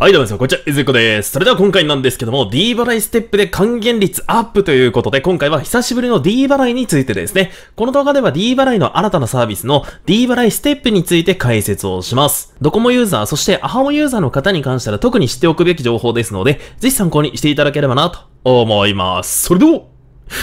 はい、どうも皆さん、こんにちは、いずこです。それでは今回なんですけども、D 払いステップで還元率アップということで、今回は久しぶりの D 払いについてですね、この動画では D 払いの新たなサービスの D 払いステップについて解説をします。ドコモユーザー、そしてアハモユーザーの方に関しては特に知っておくべき情報ですので、ぜひ参考にしていただければなと思います。それでは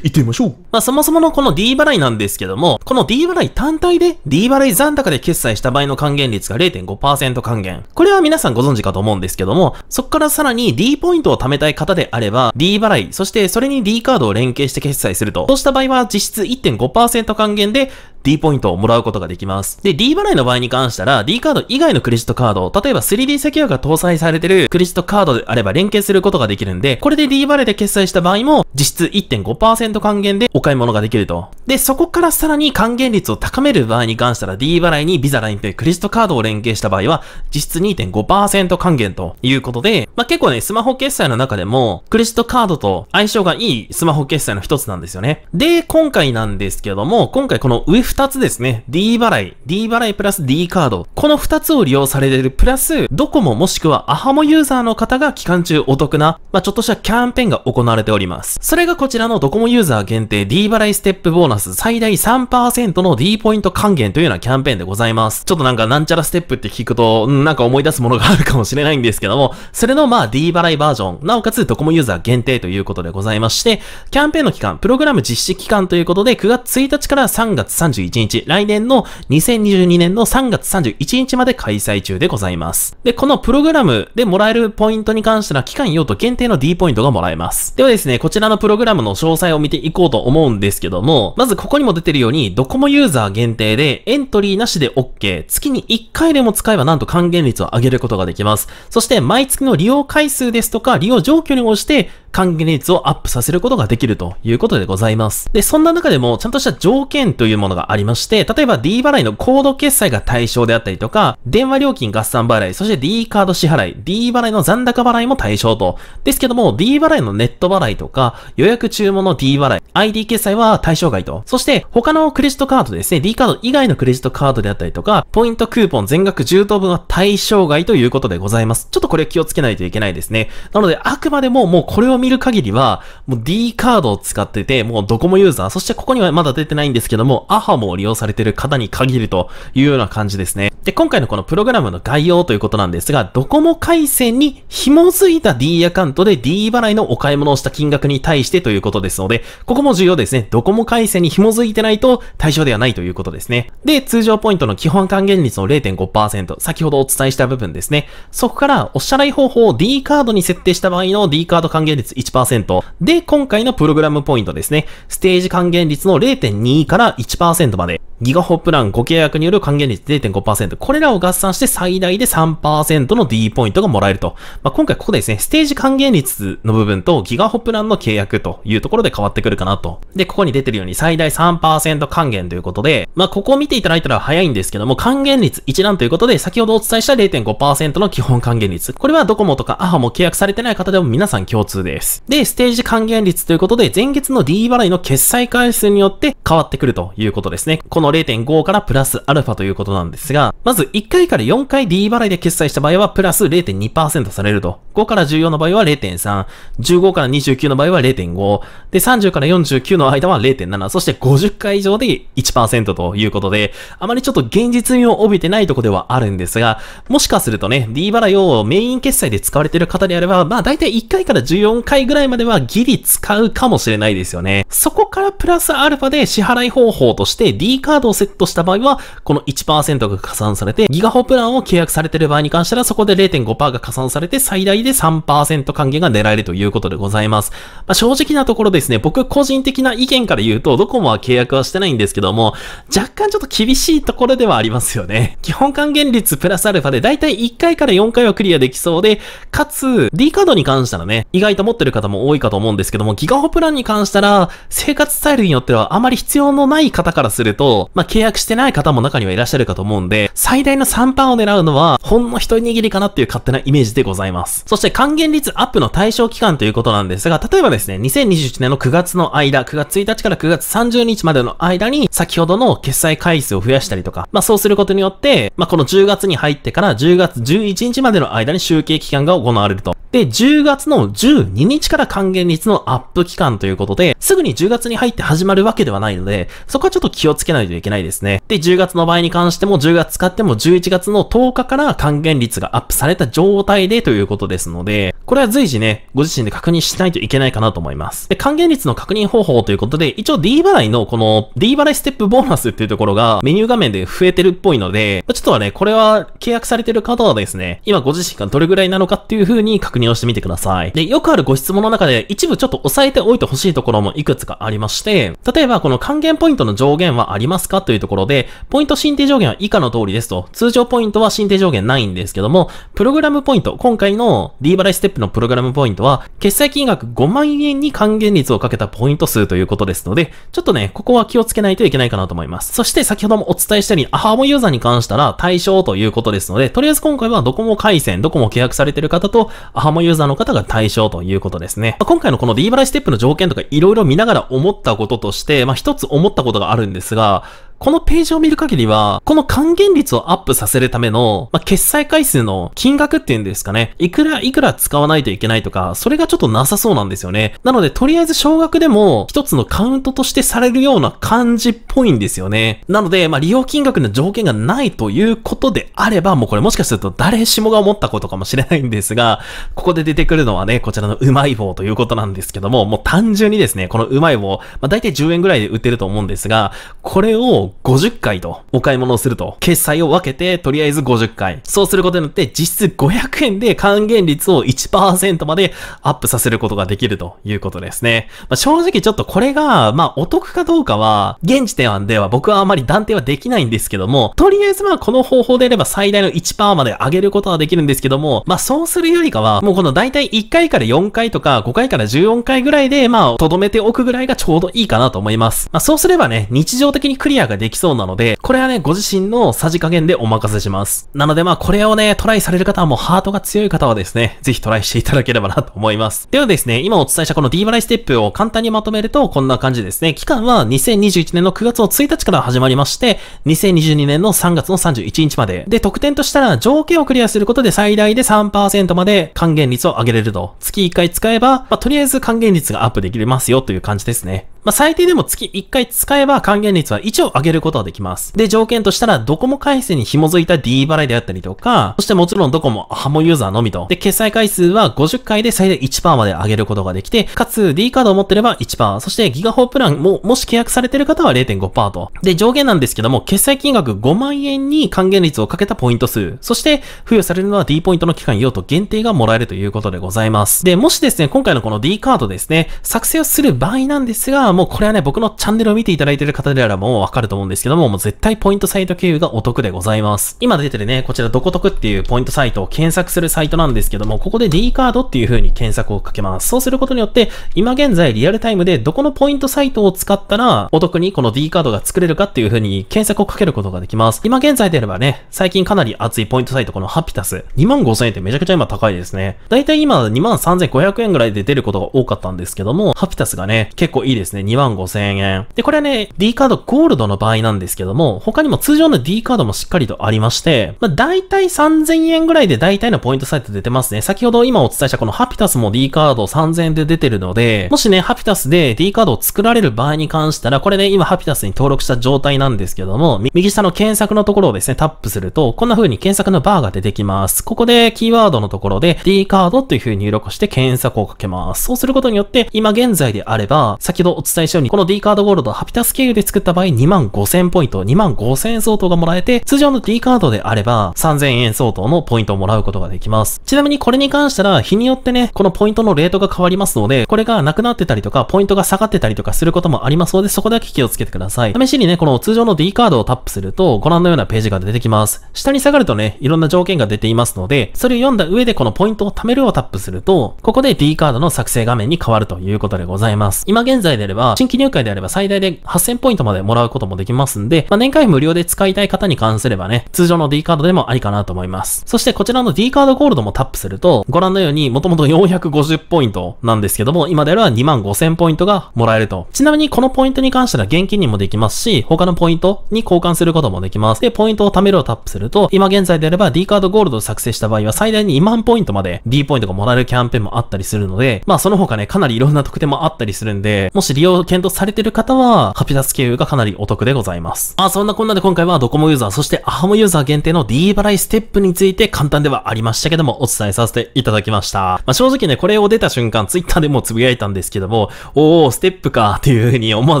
行ってみましょう。まあ、そもそものこの D 払いなんですけども、この D 払い単体で D 払い残高で決済した場合の還元率が0.5%還元。これは皆さんご存知かと思うんですけども、そこからさらに D ポイントを貯めたい方であれば、D 払い、そしてそれに D カードを連携して決済すると。そうした場合は実質1.5%還元で D ポイントをもらうことができます。で、D 払いの場合に関したら、D カード以外のクレジットカード、例えば 3D セキュアが搭載されてるクレジットカードであれば連携することができるんで、これで D 払いで決済した場合も、実質1.5%還元でお買い物ができると。で、そこからさらに還元率を高める場合に関したら、D 払いに Visa LINE p クレジットカードを連携した場合は、実質2.5%還元ということで、まあ、結構ね、スマホ決済の中でも、クレジットカードと相性がいいスマホ決済の一つなんですよね。で、今回なんですけども、今回この WIFT 2つですね。D 払い、D 払いプラス D カード。この2つを利用されているプラス、ドコモもしくはアハモユーザーの方が期間中お得な、まあ、ちょっとしたキャンペーンが行われております。それがこちらのドコモユーザー限定 D 払いステップボーナス最大3%の D ポイント還元というようなキャンペーンでございます。ちょっとなんかなんちゃらステップって聞くと、なんか思い出すものがあるかもしれないんですけども、それのまあ D 払いバージョン、なおかつドコモユーザー限定ということでございまして、キャンペーンの期間、プログラム実施期間ということで、9月1日から3月3日、31日、来年の2022年の3月31日まで開催中でございます。で、このプログラムでもらえるポイントに関しては期間用途限定の D ポイントがもらえます。ではですね、こちらのプログラムの詳細を見ていこうと思うんですけども、まずここにも出てるように、ドコモユーザー限定でエントリーなしで OK、月に1回でも使えばなんと還元率を上げることができます。そして毎月の利用回数ですとか、利用状況に応じて、還元率をアップさせることができるということでございます。で、そんな中でもちゃんとした条件というものがありまして、例えば D 払いのコード決済が対象であったりとか、電話料金合算払い、そして D カード支払い、D 払いの残高払いも対象と。ですけども、D 払いのネット払いとか、予約注文の D 払い、ID 決済は対象外と。そして、他のクレジットカードですね、D カード以外のクレジットカードであったりとか、ポイントクーポン全額10等分は対象外ということでございます。ちょっとこれ気をつけないといけないですね。なので、あくまでももうこれを見る限りは、もう D カードを使ってて、もうドコモユーザー、そしてここにはまだ出てないんですけども、アハを利用されてる方に限るというような感じですね。で、今回のこのプログラムの概要ということなんですが、ドコモ回線に紐づいた D アカウントで D 払いのお買い物をした金額に対してということですので、ここも重要ですね。ドコモ回線に紐づいてないと対象ではないということですね。で、通常ポイントの基本還元率の0.5%、先ほどお伝えした部分ですね。そこからお支払い方法を D カードに設定した場合の D カード還元率率1%。で、今回のプログラムポイントですね。ステージ還元率の0.2から1%まで。ギガホプランご契約による還元率0.5%。これらを合算して最大で3%の D ポイントがもらえると。まあ、今回ここでですね、ステージ還元率の部分とギガホプランの契約というところで変わってくるかなと。で、ここに出てるように最大3%還元ということで、まあ、ここを見ていただいたら早いんですけども、還元率一覧ということで、先ほどお伝えした0.5%の基本還元率。これはドコモとかアハも契約されてない方でも皆さん共通です。で、ステージ還元率ということで、前月の D 払いの決済回数によって変わってくるということですね。このの0.5からプラスアルファということなんですが、まず1回から4回 D 払いで決済した場合はプラス0.2%されると。5から14の場合は0.3、15から29の場合は0.5、で30から49の間は0.7、そして50回以上で1%ということで、あまりちょっと現実味を帯びてないとこではあるんですが、もしかするとね、D 払いをメイン決済で使われている方であれば、まあ大体1回から14回ぐらいまではギリ使うかもしれないですよね。そこからプラスアルファで支払い方法として D カードードをセットした場合は、この1%が加算されて、ギガホプランを契約されてる場合に関しては、そこで0.5%が加算されて、最大で3%還元が狙えるということでございます。まあ、正直なところですね、僕個人的な意見から言うと、ドコモは契約はしてないんですけども、若干ちょっと厳しいところではありますよね。基本還元率プラスアルファで、だいたい1回から4回はクリアできそうで、かつ、D カードに関したらね、意外と持ってる方も多いかと思うんですけども、ギガホプランに関したら、生活スタイルによってはあまり必要のない方からすると、まあ、契約してない方も中にはいらっしゃるかと思うんで、最大の3%を狙うのは、ほんの一握りかなっていう勝手なイメージでございます。そして還元率アップの対象期間ということなんですが、例えばですね、2021年の9月の間、9月1日から9月30日までの間に、先ほどの決済回数を増やしたりとか、まあ、そうすることによって、まあ、この10月に入ってから10月11日までの間に集計期間が行われると。で、10月の12日から還元率のアップ期間ということで、すぐに10月に入って始まるわけではないので、そこはちょっと気をつけないといけないですね。で、10月の場合に関しても、10月使っても11月の10日から還元率がアップされた状態でということですので、これは随時ね、ご自身で確認しないといけないかなと思います。で、還元率の確認方法ということで、一応 D 払いのこの D 払いステップボーナスっていうところがメニュー画面で増えてるっぽいので、ちょっとはね、これは契約されてる方はですね、今ご自身がどれぐらいなのかっていう風に確認確認をしてみてください。で、よくあるご質問の中で一部ちょっと押さえておいてほしいところもいくつかありまして、例えばこの還元ポイントの上限はありますかというところで、ポイント申請上限は以下の通りですと、通常ポイントは申請上限ないんですけども、プログラムポイント、今回の D 払いステップのプログラムポイントは、決済金額5万円に還元率をかけたポイント数ということですので、ちょっとね、ここは気をつけないといけないかなと思います。そして先ほどもお伝えしたように、アハモユーザーに関したら対象ということですので、とりあえず今回はドコモ回線、ドコモ契約されてる方と、アハハモユーザーの方が対象ということですね。まあ、今回のこの D 払いステップの条件とかいろいろ見ながら思ったこととして、まあ一つ思ったことがあるんですが、このページを見る限りは、この還元率をアップさせるための、まあ、決済回数の金額っていうんですかね。いくらいくら使わないといけないとか、それがちょっとなさそうなんですよね。なので、とりあえず少額でも一つのカウントとしてされるような感じっぽいんですよね。なので、まあ、利用金額の条件がないということであれば、もうこれもしかすると誰しもが思ったことかもしれないんですが、ここで出てくるのはね、こちらのうまい棒ということなんですけども、もう単純にですね、このうまい棒、まあ、大体10円ぐらいで売ってると思うんですが、これを50回とお買い物をすると、決済を分けてとりあえず50回。そうすることによって実質500円で還元率を1%までアップさせることができるということですね。まあ、正直ちょっとこれが、まあお得かどうかは、現時点では僕はあまり断定はできないんですけども、とりあえずまあこの方法であれば最大の1%まで上げることはできるんですけども、まあそうするよりかは、もうこの大体1回から4回とか5回から14回ぐらいで、まあ、とどめておくぐらいがちょうどいいかなと思います。まあそうすればね、日常的にクリアができそうなので、これはね、ご自身のさじ加減でお任せします。なのでまあ、これをね、トライされる方はもうハートが強い方はですね、ぜひトライしていただければなと思います。ではですね、今お伝えしたこの D 払いステップを簡単にまとめると、こんな感じですね。期間は2021年の9月の1日から始まりまして、2022年の3月の31日まで。で、特典としたら、条件をクリアすることで最大で3%まで還元率を上げれると。月1回使えば、まあ、とりあえず還元率がアップできますよという感じですね。まあ、最低でも月1回使えば還元率は1を上げることはできます。で、条件としたら、ドコモ回線に紐づいた D 払いであったりとか、そしてもちろんドコモ、ハモユーザーのみと。で、決済回数は50回で最大1%まで上げることができて、かつ D カードを持ってれば1%、そしてギガホープランも、もし契約されてる方は0.5%と。で、上限なんですけども、決済金額5万円に還元率をかけたポイント数、そして付与されるのは D ポイントの期間用途限定がもらえるということでございます。で、もしですね、今回のこの D カードですね、作成をする場合なんですが、もうこれはね、僕のチャンネルを見ていただいている方であればもうわかると思うんですけども、もう絶対ポイントサイト経由がお得でございます。今出てるね、こちらどこ得っていうポイントサイトを検索するサイトなんですけども、ここで D カードっていう風に検索をかけます。そうすることによって、今現在リアルタイムでどこのポイントサイトを使ったらお得にこの D カードが作れるかっていう風に検索をかけることができます。今現在であればね、最近かなり熱いポイントサイトこのハピタス。25,000万円ってめちゃくちゃ今高いですね。だいたい今23,500万円ぐらいで出ることが多かったんですけども、ハピタスがね、結構いいですね。25,000円。で、これはね、D カードゴールドの場合なんですけども、他にも通常の D カードもしっかりとありまして、まあ、大体3000円ぐらいで大体のポイントサイト出てますね。先ほど今お伝えしたこのハピタスも D カード3000円で出てるので、もしね、ハピタスで D カードを作られる場合に関したら、これね、今ハピタスに登録した状態なんですけども、右下の検索のところをですね、タップすると、こんな風に検索のバーが出てきます。ここでキーワードのところで D カードという風に入力して検索をかけます。そうすることによって、今現在であれば、先ほどお伝伝えしたように、この D カードゴールドハピタス経由で作った場合2万5000ポイント、2万5000円相当がもらえて、通常の D カードであれば3000円相当のポイントをもらうことができます。ちなみにこれに関したら、日によってね、このポイントのレートが変わりますので、これがなくなってたりとか、ポイントが下がってたりとかすることもありますので、そこだけ気をつけてください。試しにね、この通常の D カードをタップすると、ご覧のようなページが出てきます。下に下がるとね、いろんな条件が出ていますので、それを読んだ上でこのポイントを貯めるをタップすると、ここで D カードの作成画面に変わるということでございます。今現在であればば、新規入会であれば最大で8000ポイントまでもらうこともできますんで、まあ、年会費無料で使いたい方に関すればね、通常の D カードでもありかなと思います。そしてこちらの D カードゴールドもタップすると、ご覧のようにもともと450ポイントなんですけども、今であれば2万5000ポイントがもらえると。ちなみにこのポイントに関しては現金にもできますし、他のポイントに交換することもできます。で、ポイントを貯めるをタップすると、今現在であれば D カードゴールドを作成した場合は最大に2万ポイントまで D ポイントがもらえるキャンペーンもあったりするので、まあその他ね、かなりいろんな特典もあったりするんで、もし利用用検討されている方は、カピタス経由がかなりお得でございます。まあ、そんなこんなで今回はドコモユーザー、そしてアハモユーザー限定の D 払いステップについて簡単ではありましたけども、お伝えさせていただきました。まあ、正直ね、これを出た瞬間、ツイッターでもつぶやいたんですけども、おー、ステップかっていう風に思わ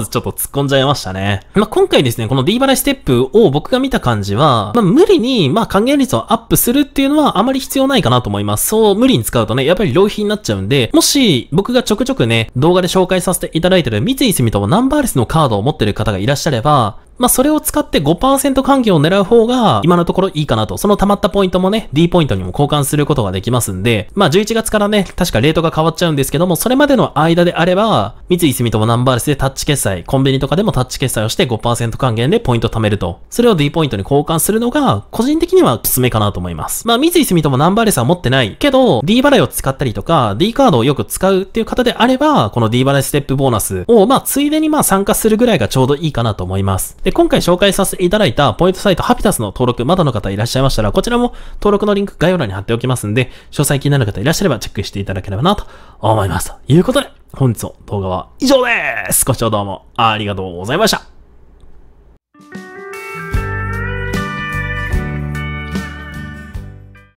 ずちょっと突っ込んじゃいましたね。まあ、今回ですね、この D 払いステップを僕が見た感じは、まあ、無理に、まあ、還元率をアップするっていうのはあまり必要ないかなと思います。そう、無理に使うとね、やっぱり浪費になっちゃうんで、もし僕がちょくちょくね、動画で紹介させていただいてる三井住友ナンバーレスのカードを持ってる方がいらっしゃれば、まあ、それを使って5%還元を狙う方が、今のところいいかなと。その溜まったポイントもね、D ポイントにも交換することができますんで、まあ、11月からね、確かレートが変わっちゃうんですけども、それまでの間であれば、三井住友ナンバーレスでタッチ決済、コンビニとかでもタッチ決済をして5%還元でポイント貯めると。それを D ポイントに交換するのが、個人的にはおすすめかなと思います。まあ、三井住友ナンバーレスは持ってない。けど、D 払いを使ったりとか、D カードをよく使うっていう方であれば、この D 払いステップボーナスを、まあ、ついでにまあ参加するぐらいがちょうどいいかなと思います。で、今回紹介させていただいたポイントサイトハピタスの登録まだの方いらっしゃいましたら、こちらも登録のリンク概要欄に貼っておきますんで、詳細気になる方いらっしゃればチェックしていただければなと思います。ということで、本日の動画は以上です。ご視聴どうもありがとうございました。